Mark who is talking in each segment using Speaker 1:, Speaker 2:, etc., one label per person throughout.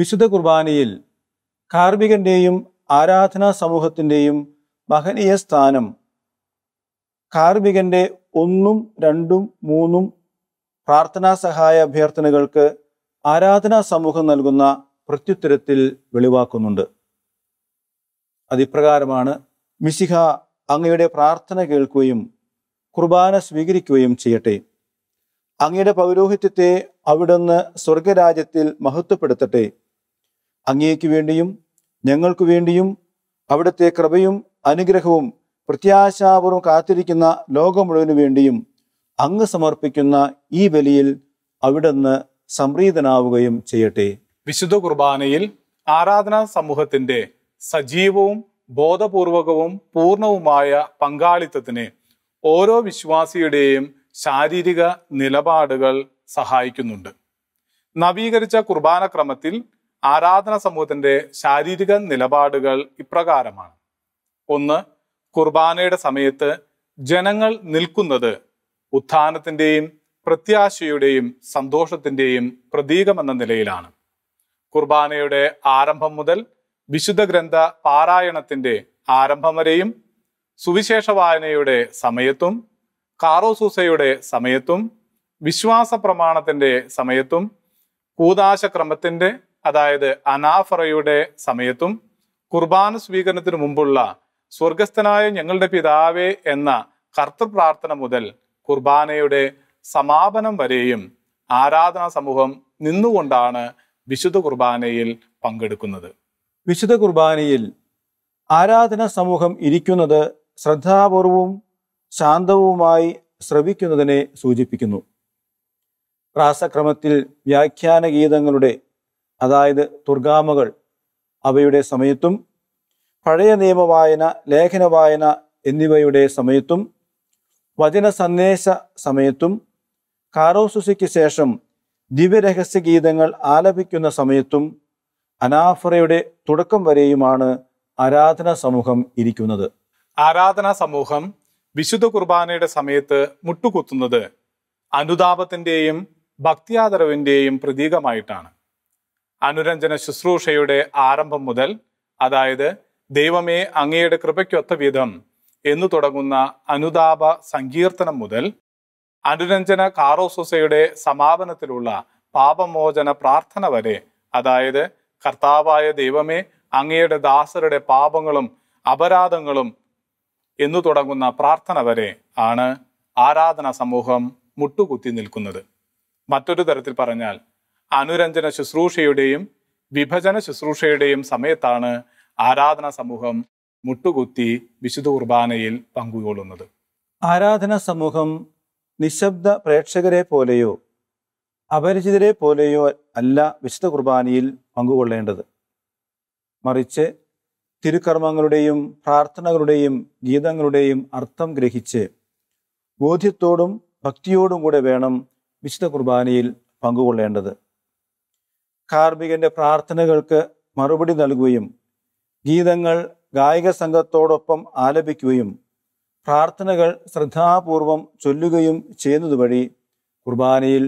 Speaker 1: വിശുദ്ധ കുർബാനയിൽ കാർമികന്റെയും ആരാധനാ സമൂഹത്തിൻ്റെയും മഹനീയ സ്ഥാനം കാർമികന്റെ ഒന്നും രണ്ടും മൂന്നും പ്രാർത്ഥനാ സഹായ അഭ്യർത്ഥനകൾക്ക് ആരാധനാ സമൂഹം നൽകുന്ന പ്രത്യുത്തരത്തിൽ വെളിവാക്കുന്നുണ്ട് അതിപ്രകാരമാണ് മിശിഹ അങ്ങയുടെ പ്രാർത്ഥന കേൾക്കുകയും കുർബാന സ്വീകരിക്കുകയും ചെയ്യട്ടെ അങ്ങയുടെ പൗരോഹിത്യത്തെ അവിടുന്ന് സ്വർഗരാജ്യത്തിൽ മഹത്വപ്പെടുത്തട്ടെ അങ്ങേക്ക് വേണ്ടിയും ഞങ്ങൾക്ക് വേണ്ടിയും അവിടുത്തെ കൃപയും അനുഗ്രഹവും പ്രത്യാശാപൂർവം കാത്തിരിക്കുന്ന ലോകം മുഴുവനു വേണ്ടിയും അങ്ങ് സമർപ്പിക്കുന്ന ഈ ബലിയിൽ അവിടുന്ന് സംപ്രീതനാവുകയും ചെയ്യട്ടെ
Speaker 2: വിശുദ്ധ കുർബാനയിൽ ആരാധനാ സമൂഹത്തിന്റെ സജീവവും ബോധപൂർവകവും പൂർണവുമായ പങ്കാളിത്തത്തിന് ഓരോ വിശ്വാസിയുടെയും ശാരീരിക നിലപാടുകൾ സഹായിക്കുന്നുണ്ട് നവീകരിച്ച കുർബാന ക്രമത്തിൽ ആരാധന സമൂഹത്തിന്റെ ശാരീരിക നിലപാടുകൾ ഇപ്രകാരമാണ് ഒന്ന് കുർബാനയുടെ സമയത്ത് ജനങ്ങൾ നിൽക്കുന്നത് ഉത്ഥാനത്തിന്റെയും പ്രത്യാശയുടെയും സന്തോഷത്തിന്റെയും പ്രതീകമെന്ന നിലയിലാണ് കുർബാനയുടെ ആരംഭം മുതൽ വിശുദ്ധ ഗ്രന്ഥ പാരായണത്തിന്റെ ആരംഭം വരെയും സുവിശേഷ വായനയുടെ സമയത്തും കാറോസൂസയുടെ സമയത്തും വിശ്വാസ പ്രമാണത്തിന്റെ സമയത്തും കൂതാശക്രമത്തിന്റെ അതായത് അനാഫറയുടെ സമയത്തും കുർബാന സ്വീകരണത്തിന് മുമ്പുള്ള സ്വർഗസ്ഥനായ ഞങ്ങളുടെ പിതാവേ എന്ന കർത്തൃപ്രാർത്ഥന മുതൽ കുർബാനയുടെ സമാപനം വരെയും ആരാധനാ സമൂഹം നിന്നുകൊണ്ടാണ് വിശുദ്ധ കുർബാനയിൽ പങ്കെടുക്കുന്നത്
Speaker 1: വിശുദ്ധ കുർബാനയിൽ ആരാധനാ സമൂഹം ഇരിക്കുന്നത് ശ്രദ്ധാപൂർവവും ശാന്തവുമായി ശ്രവിക്കുന്നതിനെ സൂചിപ്പിക്കുന്നു പ്രാസക്രമത്തിൽ വ്യാഖ്യാന ഗീതങ്ങളുടെ അതായത് ദുർഗാമകൾ അവയുടെ സമയത്തും പഴയ നിയമവായന ലേഖനവായന എന്നിവയുടെ സമയത്തും വചന സന്ദേശ സമയത്തും കാറോസുസിക്ക് ശേഷം ദിവ്യരഹസ്യ ഗീതങ്ങൾ ആലപിക്കുന്ന സമയത്തും അനാഫറയുടെ തുടക്കം വരെയുമാണ് ആരാധന സമൂഹം ഇരിക്കുന്നത്
Speaker 2: ആരാധന സമൂഹം വിശുദ്ധ കുർബാനയുടെ സമയത്ത് മുട്ടുകുത്തുന്നത് അനുതാപത്തിന്റെയും ഭക്തിയാദരവിന്റെയും പ്രതീകമായിട്ടാണ് അനുരഞ്ജന ശുശ്രൂഷയുടെ ആരംഭം മുതൽ അതായത് ദൈവമേ അങ്ങയുടെ കൃപയ്ക്കൊത്ത വിധം എന്നു തുടങ്ങുന്ന അനുതാപ സങ്കീർത്തനം മുതൽ അനുരഞ്ജന കാറോസൊസയുടെ സമാപനത്തിലുള്ള പാപമോചന പ്രാർത്ഥന വരെ അതായത് കർത്താവായ ദൈവമേ അങ്ങയുടെ ദാസരുടെ പാപങ്ങളും അപരാധങ്ങളും എന്നു തുടങ്ങുന്ന പ്രാർത്ഥന വരെ ആണ് ആരാധന സമൂഹം മുട്ടുകുത്തി നിൽക്കുന്നത് മറ്റൊരു തരത്തിൽ പറഞ്ഞാൽ അനുരഞ്ജന ശുശ്രൂഷയുടെയും വിഭജന ശുശ്രൂഷയുടെയും സമയത്താണ് ആരാധന സമൂഹം മുട്ടുകുത്തി വിശുദ്ധ കുർബാനയിൽ പങ്കുകൊള്ളുന്നത്
Speaker 1: ആരാധന സമൂഹം നിശബ്ദ പ്രേക്ഷകരെ പോലെയോ അപരിചിതരെ പോലെയോ അല്ല വിശുദ്ധ കുർബാനയിൽ പങ്കുകൊള്ളേണ്ടത് മറിച്ച് തിരുക്കർമ്മങ്ങളുടെയും പ്രാർത്ഥനകളുടെയും ഗീതങ്ങളുടെയും അർത്ഥം ഗ്രഹിച്ച് ബോധ്യത്തോടും ഭക്തിയോടും കൂടെ വേണം വിശുദ്ധ കുർബാനയിൽ പങ്കുകൊള്ളേണ്ടത് കാർമികന്റെ പ്രാർത്ഥനകൾക്ക് മറുപടി നൽകുകയും ഗീതങ്ങൾ ഗായിക സംഘത്തോടൊപ്പം ആലപിക്കുകയും പ്രാർത്ഥനകൾ ശ്രദ്ധാപൂർവം ചൊല്ലുകയും ചെയ്യുന്നതുവഴി കുർബാനയിൽ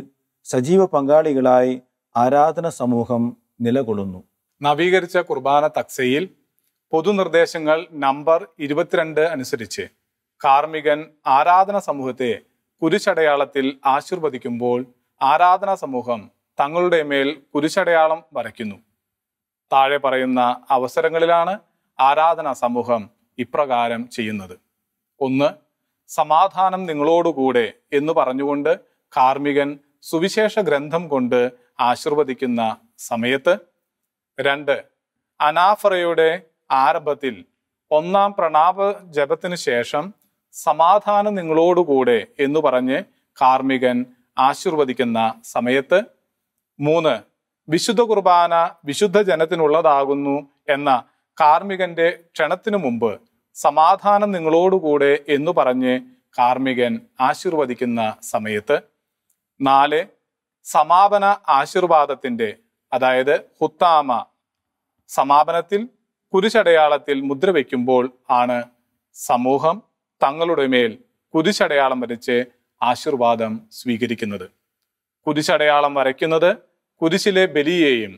Speaker 1: സജീവ പങ്കാളികളായി ആരാധന സമൂഹം നിലകൊള്ളുന്നു
Speaker 2: നവീകരിച്ച കുർബാന തക്സയിൽ പൊതുനിർദ്ദേശങ്ങൾ നമ്പർ ഇരുപത്തിരണ്ട് അനുസരിച്ച് കാർമികൻ ആരാധന സമൂഹത്തെ കുരിശടയാളത്തിൽ ആശീർവദിക്കുമ്പോൾ ആരാധന സമൂഹം തങ്ങളുടെ മേൽ കുരിശടയാളം വരയ്ക്കുന്നു താഴെ പറയുന്ന അവസരങ്ങളിലാണ് ആരാധനാ സമൂഹം ഇപ്രകാരം ചെയ്യുന്നത് ഒന്ന് സമാധാനം നിങ്ങളോടുകൂടെ എന്ന് പറഞ്ഞുകൊണ്ട് കാർമികൻ സുവിശേഷ ഗ്രന്ഥം കൊണ്ട് ആശീർവദിക്കുന്ന സമയത്ത് രണ്ട് അനാഫറയുടെ ആരംഭത്തിൽ ഒന്നാം പ്രണാപ ജപത്തിന് ശേഷം സമാധാനം നിങ്ങളോടുകൂടെ എന്ന് പറഞ്ഞ് കാർമികൻ ആശീർവദിക്കുന്ന സമയത്ത് മൂന്ന് വിശുദ്ധ കുർബാന വിശുദ്ധ ജനത്തിനുള്ളതാകുന്നു എന്ന കാർമികന്റെ ക്ഷണത്തിനു മുമ്പ് സമാധാനം നിങ്ങളോടുകൂടെ എന്നു പറഞ്ഞ് കാർമികൻ ആശീർവദിക്കുന്ന സമയത്ത് നാല് സമാപന ആശീർവാദത്തിന്റെ അതായത് ഹുത്താമ സമാപനത്തിൽ കുരിശടയാളത്തിൽ മുദ്ര വയ്ക്കുമ്പോൾ ആണ് സമൂഹം തങ്ങളുടെ മേൽ കുരിശടയാളം വരച്ച് ആശീർവാദം സ്വീകരിക്കുന്നത് കുരിശടയാളം വരയ്ക്കുന്നത് കുരിശിലെ ബലിയെയും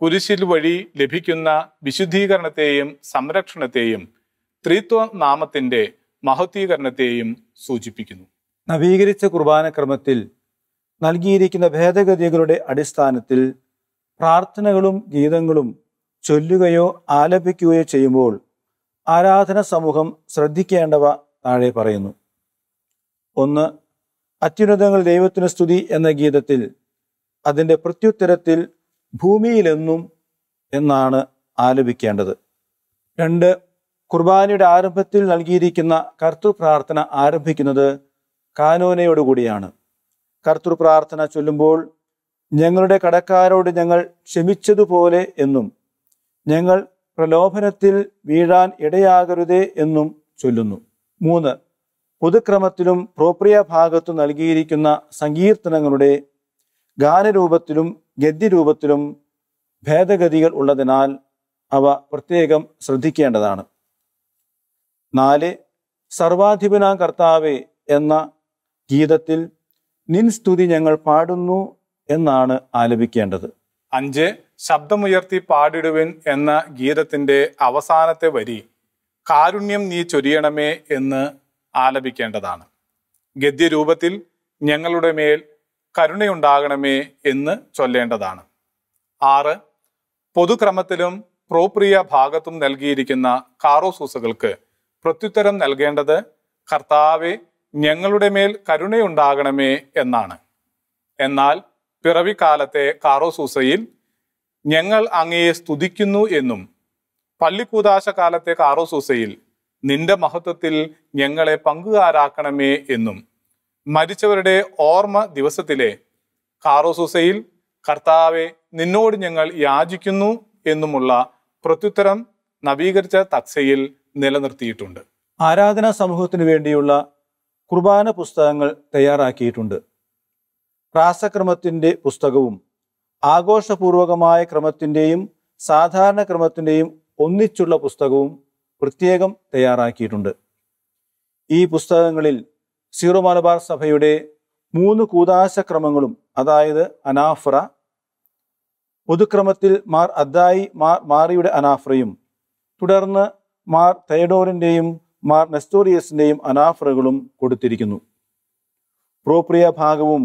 Speaker 2: കുരിശിൽ വഴി ലഭിക്കുന്ന വിശുദ്ധീകരണത്തെയും സംരക്ഷണത്തെയും ത്രിത്വ നാമത്തിൻ്റെ മഹത്വീകരണത്തെയും സൂചിപ്പിക്കുന്നു നവീകരിച്ച കുർബാനക്രമത്തിൽ
Speaker 1: നൽകിയിരിക്കുന്ന ഭേദഗതികളുടെ അടിസ്ഥാനത്തിൽ പ്രാർത്ഥനകളും ഗീതങ്ങളും ചൊല്ലുകയോ ആലപിക്കുകയോ ചെയ്യുമ്പോൾ ആരാധന സമൂഹം ശ്രദ്ധിക്കേണ്ടവ താഴെ പറയുന്നു ഒന്ന് അത്യുന്നതങ്ങൾ ദൈവത്തിന് സ്തുതി എന്ന ഗീതത്തിൽ അതിൻ്റെ പ്രത്യുത്തരത്തിൽ ഭൂമിയിലെന്നും എന്നാണ് ആലപിക്കേണ്ടത് രണ്ട് കുർബാനയുടെ ആരംഭത്തിൽ നൽകിയിരിക്കുന്ന കർത്തൃപ്രാർത്ഥന ആരംഭിക്കുന്നത് കാനോനയോടുകൂടിയാണ് കർത്തൃപ്രാർത്ഥന ചൊല്ലുമ്പോൾ ഞങ്ങളുടെ കടക്കാരോട് ഞങ്ങൾ ക്ഷമിച്ചതുപോലെ എന്നും ഞങ്ങൾ പ്രലോഭനത്തിൽ വീഴാൻ ഇടയാകരുതേ എന്നും ചൊല്ലുന്നു മൂന്ന് പൊതുക്രമത്തിലും പ്രോപ്രിയ ഭാഗത്തു നൽകിയിരിക്കുന്ന സങ്കീർത്തനങ്ങളുടെ ഗാനരൂപത്തിലും ഗദ്യരൂപത്തിലും ഭേദഗതികൾ ഉള്ളതിനാൽ അവ പ്രത്യേകം ശ്രദ്ധിക്കേണ്ടതാണ് നാല് സർവാധിപനാ കർത്താവെ എന്ന ഗീതത്തിൽ നിൻ സ്തുതി ഞങ്ങൾ പാടുന്നു എന്നാണ് ആലപിക്കേണ്ടത്
Speaker 2: അഞ്ച് ശബ്ദമുയർത്തി പാടിടുവിൻ എന്ന ഗീതത്തിന്റെ അവസാനത്തെ വരി കാരുണ്യം നീ ചൊരിയണമേ എന്ന് ആലപിക്കേണ്ടതാണ് ഗദ്യരൂപത്തിൽ ഞങ്ങളുടെ മേൽ കരുണയുണ്ടാകണമേ എന്ന് ചൊല്ലേണ്ടതാണ് ആറ് പൊതുക്രമത്തിലും പ്രോപ്രിയ ഭാഗത്തും നൽകിയിരിക്കുന്ന കാറോസൂസുകൾക്ക് പ്രത്യുത്തരം നൽകേണ്ടത് കർത്താവെ ഞങ്ങളുടെ മേൽ കരുണയുണ്ടാകണമേ എന്നാണ് എന്നാൽ പിറവിക്കാലത്തെ കാറോസൂസയിൽ ഞങ്ങൾ അങ്ങയെ സ്തുതിക്കുന്നു എന്നും പള്ളിക്കൂതാശ കാലത്തെ കാറോസൂസയിൽ നിന്റെ മഹത്വത്തിൽ ഞങ്ങളെ പങ്കുകാരാക്കണമേ എന്നും മരിച്ചവരുടെ ഓർമ്മ ദിവസത്തിലെ കാറോസൂസയിൽ കർത്താവെ നിന്നോട് ഞങ്ങൾ യാചിക്കുന്നു എന്നുമുള്ള പ്രത്യുത്തരം നവീകരിച്ച തക്സയിൽ നിലനിർത്തിയിട്ടുണ്ട്
Speaker 1: ആരാധനാ സമൂഹത്തിനു വേണ്ടിയുള്ള കുർബാന പുസ്തകങ്ങൾ തയ്യാറാക്കിയിട്ടുണ്ട് പ്രാസക്രമത്തിൻ്റെ പുസ്തകവും ആഘോഷപൂർവകമായ ക്രമത്തിൻ്റെയും സാധാരണ ക്രമത്തിൻ്റെയും ഒന്നിച്ചുള്ള പുസ്തകവും പ്രത്യേകം തയ്യാറാക്കിയിട്ടുണ്ട് ഈ പുസ്തകങ്ങളിൽ സീറോ മലബാർ സഭയുടെ മൂന്ന് കൂതാശക്രമങ്ങളും അതായത് അനാഫ്ര പൊതുക്രമത്തിൽ മാർ അദ്ദായി മാർ മാറിയുടെ അനാഫ്രയും തുടർന്ന് മാർ തയഡോറിൻ്റെയും മാർ നെസ്റ്റോറിയസിൻ്റെയും അനാഫ്രകളും കൊടുത്തിരിക്കുന്നു പ്രോപ്രിയ ഭാഗവും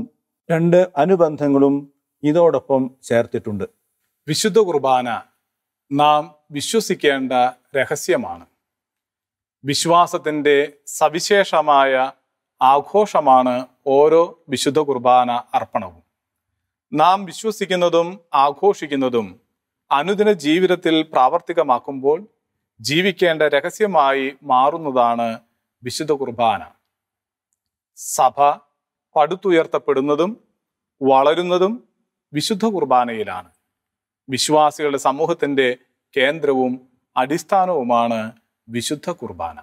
Speaker 1: രണ്ട് അനുബന്ധങ്ങളും
Speaker 2: ഇതോടൊപ്പം ചേർത്തിട്ടുണ്ട് വിശുദ്ധ കുർബാന നാം വിശ്വസിക്കേണ്ട രഹസ്യമാണ് വിശ്വാസത്തിൻ്റെ സവിശേഷമായ ആഘോഷമാണ് ഓരോ വിശുദ്ധ കുർബാന അർപ്പണവും നാം വിശ്വസിക്കുന്നതും ആഘോഷിക്കുന്നതും അനുദിന ജീവിതത്തിൽ പ്രാവർത്തികമാക്കുമ്പോൾ ജീവിക്കേണ്ട രഹസ്യമായി മാറുന്നതാണ് വിശുദ്ധ കുർബാന സഭ പടുത്തുയർത്തപ്പെടുന്നതും വളരുന്നതും വിശുദ്ധ കുർബാനയിലാണ് വിശ്വാസികളുടെ സമൂഹത്തിൻ്റെ കേന്ദ്രവും അടിസ്ഥാനവുമാണ് വിശുദ്ധ കുർബാന